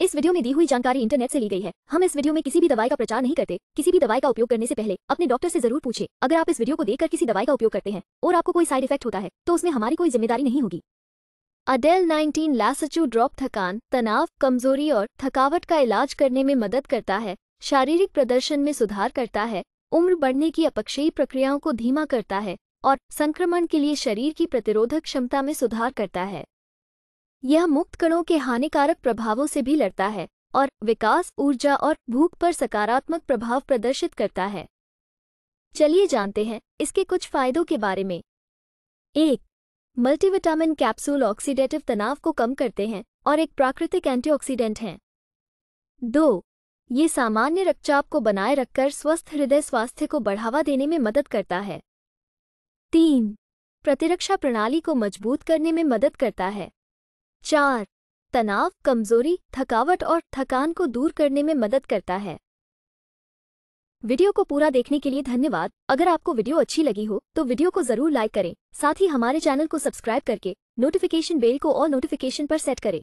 इस वीडियो में दी हुई जानकारी इंटरनेट से ली गई है हम इस वीडियो में किसी भी दवाई का प्रचार नहीं करते किसी भी दवाई का उपयोग करने से पहले अपने डॉक्टर से जरूर पूछे अगर आप इस वीडियो को देखकर किसी दवाई का उपयोग करते हैं और आपको कोई साइड इफेक्ट होता है तो उसमें हमारी कोई जिम्मेदारी नहीं होगी अडेल नाइनटीन लासचू ड्रॉप थकान तनाव कमजोरी और थकावट का इलाज करने में मदद करता है शारीरिक प्रदर्शन में सुधार करता है उम्र बढ़ने की अपक्षयी प्रक्रियाओं को धीमा करता है और संक्रमण के लिए शरीर की प्रतिरोधक क्षमता में सुधार करता है यह मुक्त कणों के हानिकारक प्रभावों से भी लड़ता है और विकास ऊर्जा और भूख पर सकारात्मक प्रभाव प्रदर्शित करता है चलिए जानते हैं इसके कुछ फायदों के बारे में एक मल्टीविटामिन कैप्सूल ऑक्सीडेटिव तनाव को कम करते हैं और एक प्राकृतिक एंटीऑक्सीडेंट हैं दो ये सामान्य रक्तचाप को बनाए रखकर स्वस्थ हृदय स्वास्थ्य को बढ़ावा देने में मदद करता है तीन प्रतिरक्षा प्रणाली को मजबूत करने में मदद करता है चार तनाव कमजोरी थकावट और थकान को दूर करने में मदद करता है वीडियो को पूरा देखने के लिए धन्यवाद अगर आपको वीडियो अच्छी लगी हो तो वीडियो को जरूर लाइक करें साथ ही हमारे चैनल को सब्सक्राइब करके नोटिफिकेशन बेल को और नोटिफिकेशन पर सेट करें